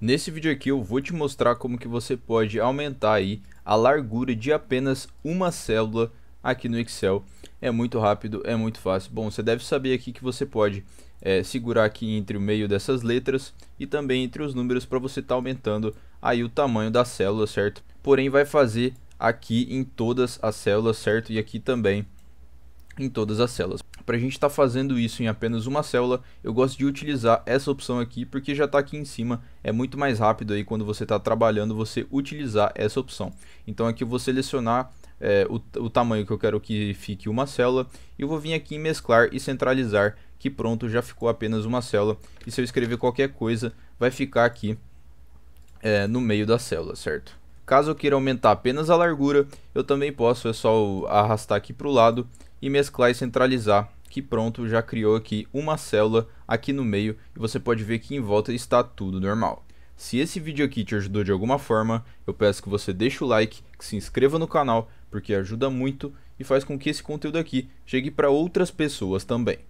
Nesse vídeo aqui eu vou te mostrar como que você pode aumentar aí a largura de apenas uma célula aqui no Excel. É muito rápido, é muito fácil. Bom, você deve saber aqui que você pode é, segurar aqui entre o meio dessas letras e também entre os números para você estar tá aumentando aí o tamanho da célula, certo? Porém vai fazer aqui em todas as células, certo? E aqui também em todas as células. Para a gente estar tá fazendo isso em apenas uma célula, eu gosto de utilizar essa opção aqui porque já está aqui em cima, é muito mais rápido aí quando você está trabalhando você utilizar essa opção. Então aqui eu vou selecionar é, o, o tamanho que eu quero que fique uma célula e eu vou vir aqui em mesclar e centralizar que pronto, já ficou apenas uma célula e se eu escrever qualquer coisa vai ficar aqui é, no meio da célula, certo? Caso eu queira aumentar apenas a largura, eu também posso, é só arrastar aqui para o lado e mesclar e centralizar, que pronto, já criou aqui uma célula aqui no meio e você pode ver que em volta está tudo normal. Se esse vídeo aqui te ajudou de alguma forma, eu peço que você deixe o like, que se inscreva no canal, porque ajuda muito e faz com que esse conteúdo aqui chegue para outras pessoas também.